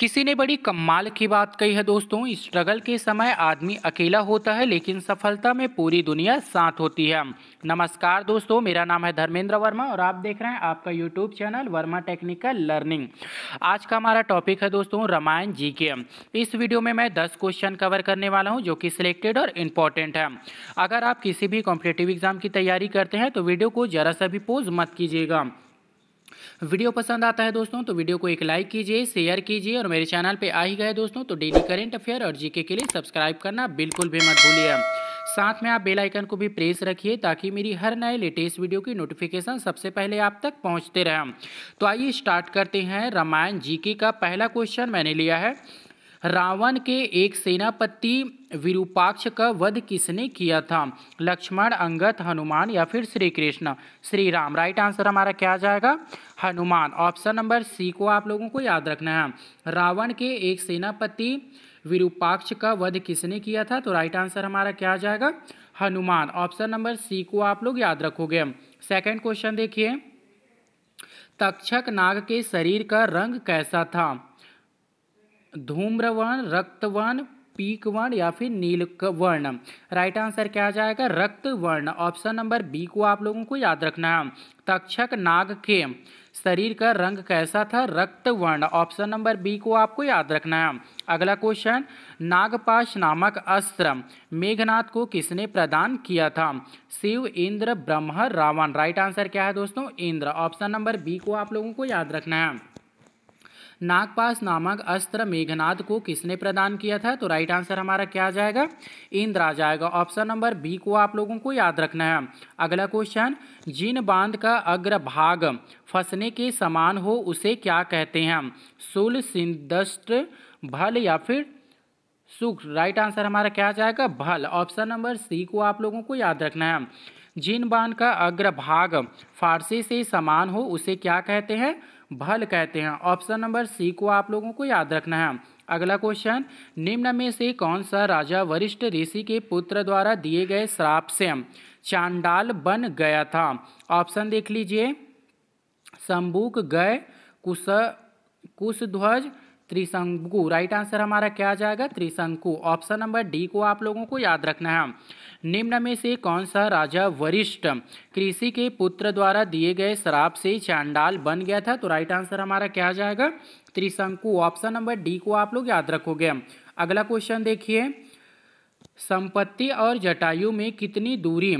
किसी ने बड़ी कमाल की बात कही है दोस्तों स्ट्रगल के समय आदमी अकेला होता है लेकिन सफलता में पूरी दुनिया साथ होती है नमस्कार दोस्तों मेरा नाम है धर्मेंद्र वर्मा और आप देख रहे हैं आपका YouTube channel Verma technical learning आज का हमारा टॉपिक है दोस्तों रामायण जी के इस वीडियो में मैं दस क्वेश्चन कवर करने वाला हूँ जो कि सिलेक्टेड और इम्पॉर्टेंट है अगर आप किसी भी कॉम्पिटेटिव एग्जाम की तैयारी करते हैं तो वीडियो को जरा सा भी पोज मत कीजिएगा वीडियो पसंद आता है दोस्तों तो वीडियो को एक लाइक कीजिए शेयर कीजिए और मेरे चैनल पर आ ही गए दोस्तों तो डेली करेंट अफेयर और जीके के लिए सब्सक्राइब करना बिल्कुल भी मत भूलिए साथ में आप बेल आइकन को भी प्रेस रखिए ताकि मेरी हर नए लेटेस्ट वीडियो की नोटिफिकेशन सबसे पहले आप तक पहुंचते रहें तो आइए स्टार्ट करते हैं रामायण जीके का पहला क्वेश्चन मैंने लिया है रावण के एक सेनापति विरूपाक्ष का वध किसने किया था लक्ष्मण अंगत हनुमान या फिर श्री कृष्ण श्री राम राइट आंसर हमारा क्या आ जाएगा हनुमान ऑप्शन नंबर सी को आप लोगों को याद रखना है रावण के एक सेनापति विरूपाक्ष का वध किसने किया था तो राइट आंसर हमारा क्या आ जाएगा हनुमान ऑप्शन नंबर सी को आप लोग याद रखोगे सेकेंड क्वेश्चन देखिए तक्षक नाग के शरीर का रंग कैसा था धूम्रवर्ण रक्तवर्ण पीक वर्ण या फिर नील वर्ण राइट आंसर क्या आ जाएगा रक्त वर्ण ऑप्शन नंबर बी को आप लोगों को याद रखना है तक्षक नाग के शरीर का रंग कैसा था रक्त वर्ण ऑप्शन नंबर बी को आपको याद रखना है अगला क्वेश्चन नागपाश नामक अस्त्र मेघनाथ को किसने प्रदान किया था शिव इंद्र ब्रह्म रावण राइट आंसर क्या है दोस्तों इंद्र ऑप्शन नंबर बी को आप लोगों को याद रखना है नागपास नामक अस्त्र मेघनाद को किसने प्रदान किया था तो राइट आंसर हमारा क्या जाएगा इंद्र आ जाएगा ऑप्शन नंबर बी को आप लोगों को याद रखना है अगला क्वेश्चन जिन बांध का अग्र भाग फंसने के समान हो उसे क्या कहते हैं सुल सिंदस्ट भल या फिर सुख राइट आंसर हमारा क्या जाएगा भल ऑप्शन नंबर सी को आप लोगों को याद रखना है जिन बांध का अग्रभाग फारसी से समान हो उसे क्या कहते हैं भल कहते हैं ऑप्शन नंबर सी को आप लोगों को याद रखना है अगला क्वेश्चन निम्न में से कौन सा राजा वरिष्ठ ऋषि के पुत्र द्वारा दिए गए श्राप से चांडाल बन गया था ऑप्शन देख लीजिए शंबुक गय कुश कुशध्वज त्रिशंकु राइट आंसर हमारा क्या आ जाएगा त्रिशंकु ऑप्शन नंबर डी को आप लोगों को याद रखना है निम्न में से कौन सा राजा वरिष्ठ कृषि के पुत्र द्वारा दिए गए शराब से चांडाल बन गया था तो राइट आंसर हमारा क्या आ जाएगा त्रिशंकु ऑप्शन नंबर डी को आप लोग याद रखोगे अगला क्वेश्चन देखिए संपत्ति और जटायु में कितनी दूरी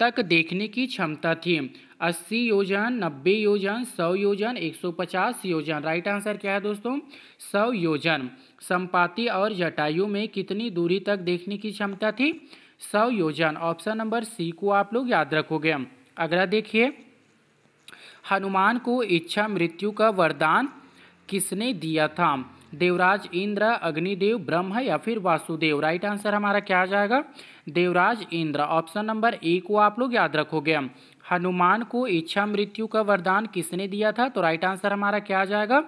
तक देखने की क्षमता थी अस्सी योजन नब्बे योजन सौ योजन एक सौ पचास योजन राइट आंसर क्या है दोस्तों सौ योजन संपाति और जटायु में कितनी दूरी तक देखने की क्षमता थी सौ योजन ऑप्शन नंबर सी को आप लोग याद रखोगे अगला देखिए हनुमान को इच्छा मृत्यु का वरदान किसने दिया था देवराज इंद्र अग्निदेव ब्रह्म या फिर वासुदेव राइट आंसर हमारा क्या आ जाएगा Devraj Indra option number A को आप लोग याद रखोगे हनुमान को इच्छा मृत्यु का वरदान किसने दिया था तो राइट आंसर हमारा क्या आ जाएगा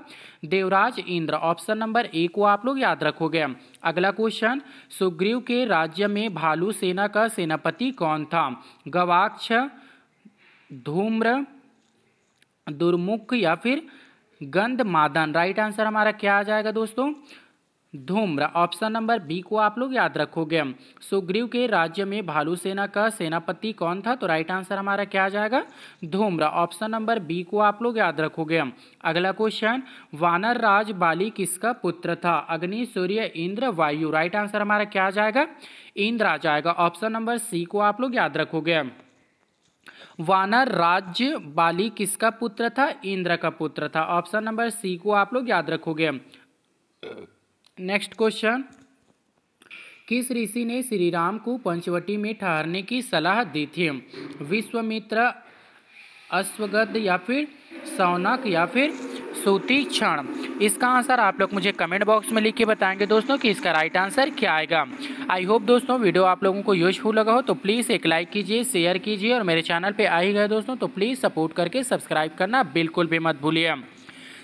Devraj Indra option number A को आप लोग याद रखोगे अगला क्वेश्चन सुग्रीव के राज्य में भालू सेना का सेनापति कौन था गवाक्ष धूम्र दुर्मुख या फिर गंध मादन राइट आंसर हमारा क्या आ जाएगा दोस्तों धूम्र ऑप्शन नंबर बी को आप लोग याद रखोगे सुग्रीव के राज्य में भालू सेना का सेनापति कौन था तो राइट आंसर हमारा क्या आ जाएगा धूम्र ऑप्शन नंबर बी को आप लोग याद रखोगे अगला क्वेश्चन वानर राज बाली किसका पुत्र था अग्नि सूर्य इंद्र वायु राइट आंसर हमारा क्या आ जाएगा इंद्र आ जाएगा ऑप्शन नंबर सी को आप लोग याद रखोगे वानर राज्य बाली किसका पुत्र था इंद्र का पुत्र था ऑप्शन नंबर सी को आप लोग याद रखोगे नेक्स्ट क्वेश्चन किस ऋषि ने श्री राम को पंचवटी में ठहरने की सलाह दी थी विश्वमित्र अश्वगद या फिर सौनक या फिर सूती क्षण इसका आंसर आप लोग मुझे कमेंट बॉक्स में लिख के बताएंगे दोस्तों कि इसका राइट आंसर क्या आएगा आई होप दोस्तों वीडियो आप लोगों को यूजफुल लगा हो तो प्लीज़ एक लाइक कीजिए शेयर कीजिए और मेरे चैनल पे आ ही गए दोस्तों तो प्लीज़ सपोर्ट करके सब्सक्राइब करना बिल्कुल भी मत भूलिए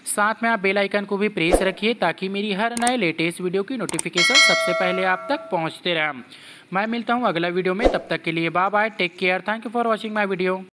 साथ में आप बेल आइकन को भी प्रेस रखिए ताकि मेरी हर नए लेटेस्ट वीडियो की नोटिफिकेशन सबसे पहले आप तक पहुँचते रहें मैं मिलता हूँ अगला वीडियो में तब तक के लिए bye bye take care thank you for watching my video